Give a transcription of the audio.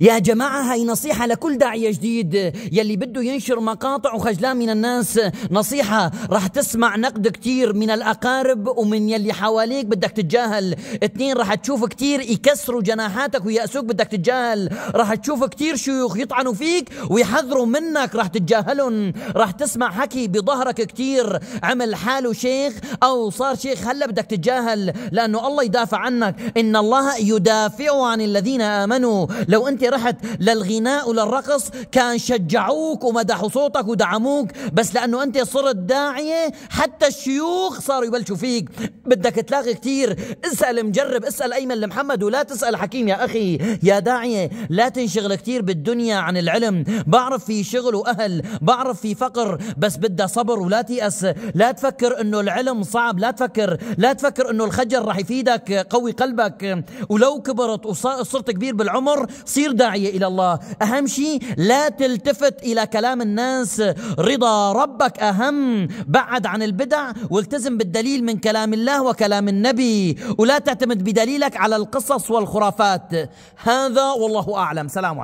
يا جماعة هاي نصيحة لكل داعية جديد يلي بده ينشر مقاطع وخجلان من الناس نصيحة رح تسمع نقد كتير من الأقارب ومن يلي حواليك بدك تتجاهل اثنين رح تشوف كتير يكسروا جناحاتك ويأسوك بدك تتجاهل رح تشوف كتير شيوخ يطعنوا فيك ويحذروا منك رح تتجاهلهم رح تسمع حكي بظهرك كتير عمل حاله شيخ أو صار شيخ هلا بدك تتجاهل لأنه الله يدافع عنك إن الله يدافع عن الذين آمنوا لو أنت رحت للغناء وللرقص كان شجعوك ومدحوا صوتك ودعموك بس لأنه أنت صرت داعية حتى الشيوخ صاروا يبلشوا فيك بدك تلاقي كثير اسأل مجرب اسأل أيمن لمحمد ولا تسأل حكيم يا أخي يا داعية لا تنشغل كثير بالدنيا عن العلم بعرف في شغل وأهل بعرف في فقر بس بدها صبر ولا تيأس لا تفكر أنه العلم صعب لا تفكر لا تفكر أنه الخجل رح يفيدك قوي قلبك ولو كبرت وصرت كبير بالعمر صير داعية إلى الله أهم شيء لا تلتفت إلى كلام الناس رضا ربك أهم بعد عن البدع والتزم بالدليل من كلام الله وكلام النبي ولا تعتمد بدليلك على القصص والخرافات هذا والله أعلم سلام عليكم